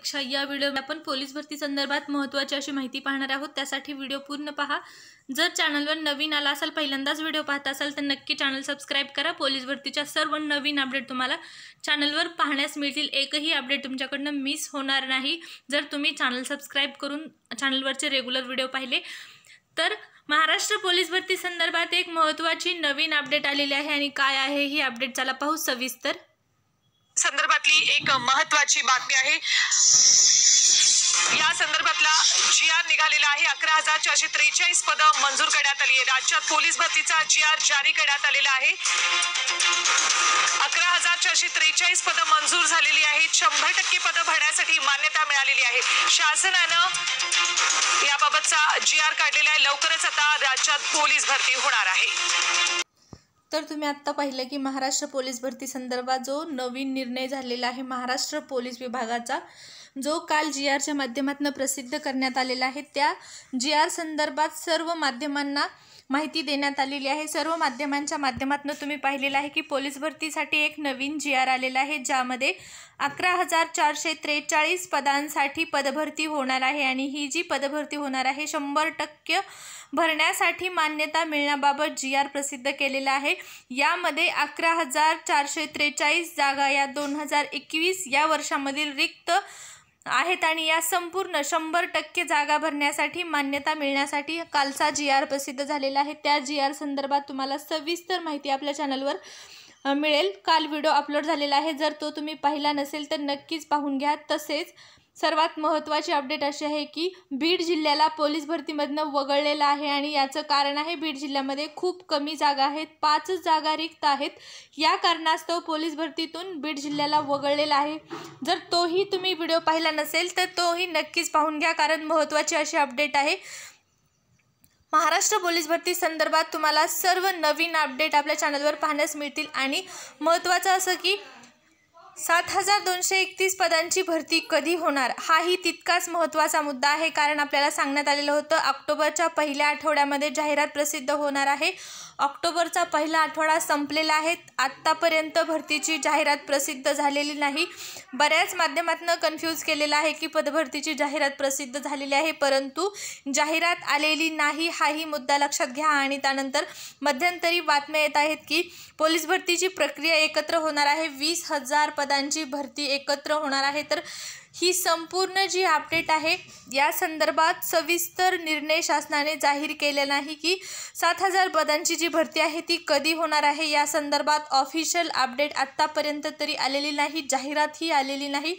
पेक्षा या व्हिडिओ आपण पोलीस भरती संदर्भात महत्त्वाची अशी माहिती पाहणार आहोत त्यासाठी व्हिडिओ पूर्ण पहा जर चॅनलवर नवीन आला असाल पहिल्यांदाच व्हिडिओ पाहत असाल तर नक्की चॅनल सबस्क्राईब करा पोलीस भरतीच्या सर्व नवीन अपडेट तुम्हाला चॅनलवर पाहण्यास मिळतील एकही अपडेट तुमच्याकडनं मिस होणार नाही जर तुम्ही चॅनल सबस्क्राईब करून चॅनलवरचे रेग्युलर व्हिडिओ पाहिले तर महाराष्ट्र पोलीस भरती संदर्भात एक महत्त्वाची नवीन अपडेट आलेली आहे आणि काय आहे ही अपडेट चला पाहू सविस्तर संदर्भातली एक महत्वाची बातमी आहे या संदर्भातला जी आर निघालेला आहे अकरा हजार चारशे त्रेचाळीस पदं मंजूर करण्यात आली आहे राज्यात पोलीस भरतीचा जी आर जारी करण्यात आलेला आहे अकरा हजार चारशे त्रेचाळीस पदं मंजूर झालेली आहेत शंभर टक्के पदं भरण्यासाठी मान्यता मिळालेली आहे शासनानं याबाबतचा जी आर काढलेला आहे लवकरच आता राज्यात पोलीस भरती होणार आहे तर तुम्ही आत्ता पाहिलं की महाराष्ट्र पोलीस भरती संदर्भात जो नवीन निर्णय झालेला आहे महाराष्ट्र पोलीस विभागाचा जो काल जी आरच्या माध्यमातून प्रसिद्ध करण्यात आलेला आहे त्या जी आर संदर्भात सर्व माध्यमांना माहिती देण्यात आलेली आहे सर्व माध्यमांच्या माध्यमातून तुम्ही पाहिलेलं आहे की पोलीस भरतीसाठी एक नवीन जी आर आलेला आहे ज्यामध्ये अकरा हजार चारशे त्रेचाळीस पदांसाठी पदभरती होणार आहे आणि ही जी पदभरती होणार आहे शंभर टक्के भरण्यासाठी मान्यता मिळण्याबाबत जी आर प्रसिद्ध केलेला आहे यामध्ये अकरा हजार चारशे त्रेचाळीस जागा या दोन हजार एकवीस या वर्षामधील रिक्त आहेत आणि या संपूर्ण शंभर टक्के जागा भरण्यासाठी मान्यता मिळण्यासाठी कालचा जी आर प्रसिद्ध झालेला आहे त्या जी आर संदर्भात तुम्हाला सविस्तर माहिती आपल्या चॅनलवर मिळेल काल व्हिडिओ अपलोड झालेला आहे जर तो तुम्ही पाहिला नसेल तर नक्कीच पाहून घ्या तसेच सर्वात महत्त्वाची अपडेट अशी आहे की बीड जिल्ह्याला पोलीस भरतीमधनं वगळलेलं आहे आणि याचं कारण आहे बीड जिल्ह्यामध्ये खूप कमी जागा आहेत पाचच जागा रिक्त आहेत या कारणास्तव पोलीस भरतीतून बीड जिल्ह्याला वगळलेला आहे जर तोही तुम्ही व्हिडिओ पाहिला नसेल तर तोही नक्कीच पाहून घ्या कारण महत्त्वाची अशी अपडेट आहे महाराष्ट्र पोलीस भरती संदर्भात तुम्हाला सर्व नवीन अपडेट आपल्या चॅनलवर पाहण्यास मिळतील आणि महत्त्वाचं असं की सात हजार दोनशे एकतीस पदांची भरती कधी होणार हाही तितकाच महत्त्वाचा मुद्दा आहे कारण आपल्याला सांगण्यात आलेलं होतं ऑक्टोबरच्या पहिल्या आठवड्यामध्ये जाहिरात प्रसिद्ध होणार आहे ऑक्टोबरचा पहिला आठवडा संपलेला आहे आत्तापर्यंत भरतीची जाहिरात प्रसिद्ध झालेली नाही बऱ्याच माध्यमातनं कन्फ्यूज केलेला आहे की पदभरतीची जाहिरात प्रसिद्ध झालेली आहे परंतु जाहिरात आलेली नाही हाही मुद्दा लक्षात घ्या आणि त्यानंतर मध्यंतरी बातम्या येत आहेत की पोलीस भरतीची प्रक्रिया एकत्र होणार आहे वीस हजार पदांची भरती एकत्र होणार आहे तर ही संपूर्ण जी अपडेट आहे या संदर्भात सविस्तर निर्णय शासनाने जाहीर केले नाही की सात हजार पदांची जी भरती आहे ती कधी होणार आहे या संदर्भात ऑफिशियल अपडेट आत्तापर्यंत तरी आलेली नाही जाहिरातही आलेली नाही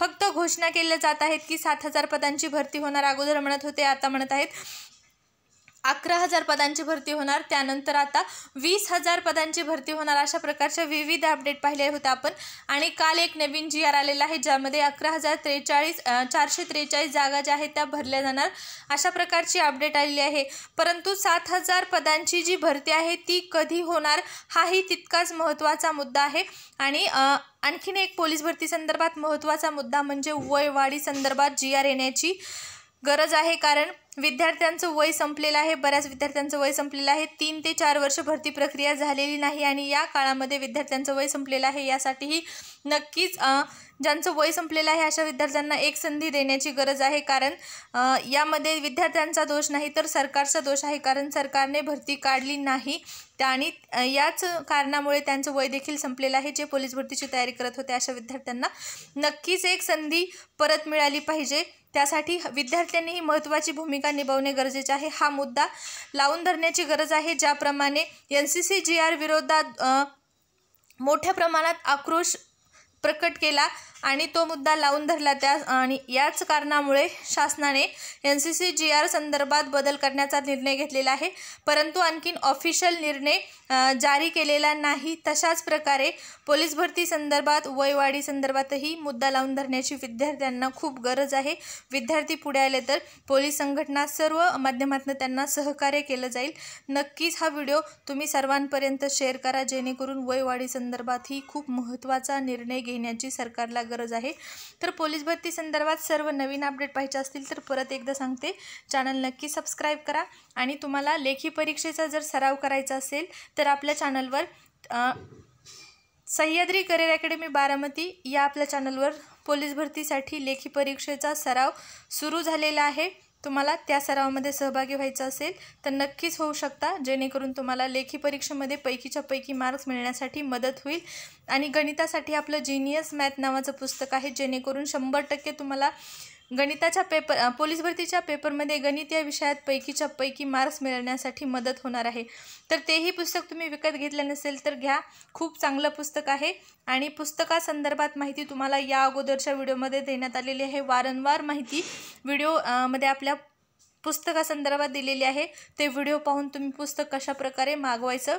फक्त घोषणा केल्या जात आहेत की सात हजार पदांची भरती होणार अगोदर म्हणत होते आता म्हणत आहेत अकरा हजार पदांची भरती होणार त्यानंतर आता वीस हजार पदांची भरती होणार अशा प्रकारच्या विविध अपडेट पाहिले होते आपण आणि काल एक नवीन जी आर आलेला आहे ज्यामध्ये अकरा हजार त्रेचाळीस चारशे त्रेचाळीस जागा ज्या आहेत त्या भरल्या जाणार अशा प्रकारची अपडेट आलेली आहे परंतु सात हजार पदांची जी भरती आहे ती कधी होणार हाही तितकाच महत्त्वाचा मुद्दा आहे आणि आणखीन एक पोलीस भरती संदर्भात महत्त्वाचा मुद्दा म्हणजे वयवाढी संदर्भात जी आर येण्याची गरज आहे कारण विद्यार्थ्यांचं वय संपलेलं आहे बऱ्याच विद्यार्थ्यांचं वय संपलेलं आहे तीन ते चार वर्ष भरती प्रक्रिया झालेली नाही आणि या काळामध्ये विद्यार्थ्यांचं वय संपलेलं आहे यासाठीही नक्कीच ज्यांचं वय संपलेलं आहे अशा विद्यार्थ्यांना एक संधी देण्याची गरज आहे कारण यामध्ये विद्यार्थ्यांचा दोष नाही तर सरकारचा दोष आहे कारण सरकारने भरती काढली नाही आणि याच कारणामुळे त्यांचं वय देखील संपलेलं आहे जे पोलीस भरतीची तयारी करत होते अशा विद्यार्थ्यांना नक्कीच एक संधी परत मिळाली पाहिजे त्यासाठी विद्यार्थ्यांनी महत्त्वाची भूमिका निभावणे गरजेचे आहे हा मुद्दा लावून धरण्याची गरज आहे ज्याप्रमाणे N C C G R विरोधात मोठ्या प्रमाणात आक्रोश प्रकट केला आणि तो मुद्दा लावून धरला त्या आणि याच कारणामुळे शासनाने N C C G R संदर्भात बदल करण्याचा निर्णय घेतलेला आहे परंतु आणखीन ऑफिशियल निर्णय जारी केलेला नाही तशाच प्रकारे पोलीस भरती संदर्भात वयवाढी संदर्भातही मुद्दा लावून धरण्याची विद्यार्थ्यांना खूप गरज आहे विद्यार्थी पुढे आले तर पोलीस संघटना सर्व माध्यमातून त्यांना सहकार्य केलं जाईल नक्कीच हा व्हिडिओ तुम्ही सर्वांपर्यंत शेअर करा जेणेकरून वयवाढी संदर्भातही खूप महत्त्वाचा निर्णय घे घेण्याची सरकारला गरज आहे तर पोलीस भरती संदर्भात सर्व नवीन अपडेट पाहिजे असतील तर परत एकदा सांगते चॅनल नक्की सबस्क्राईब करा आणि तुम्हाला लेखी परीक्षेचा जर सराव करायचा असेल तर आपल्या चॅनलवर सह्याद्री करिअर अकॅडमी बारामती या आपल्या चॅनलवर पोलीस भरतीसाठी लेखी परीक्षेचा सराव सुरू झालेला आहे तुम्हाला त्या सरावामध्ये सहभागी व्हायचं असेल तर नक्कीच होऊ शकता जेणेकरून तुम्हाला लेखी परीक्षेमध्ये पैकीच्या पैकी मार्क्स मिळण्यासाठी मदत होईल आणि गणितासाठी आपलं जिनियस मॅथ नावाचं पुस्तक आहे जेणेकरून शंभर टक्के तुम्हाला गणिताच्या पेपर पोलीस भरतीच्या पेपरमध्ये गणित या विषयात पैकीच्या पैकी मार्क्स मिळवण्यासाठी मदत होणार आहे तर तेही पुस्तक तुम्ही विकत घेतलं नसेल तर घ्या खूप चांगलं पुस्तक आहे आणि पुस्तकासंदर्भात माहिती तुम्हाला या अगोदरच्या व्हिडिओमध्ये देण्यात आलेली आहे वारंवार माहिती व्हिडिओमध्ये आपल्या पुस्तकासंदर्भात दिलेली आहे ते व्हिडिओ पाहून तुम्ही पुस्तक कशाप्रकारे मागवायचं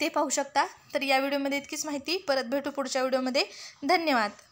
ते पाहू शकता तर या व्हिडिओमध्ये इतकीच माहिती परत भेटू पुढच्या व्हिडिओमध्ये धन्यवाद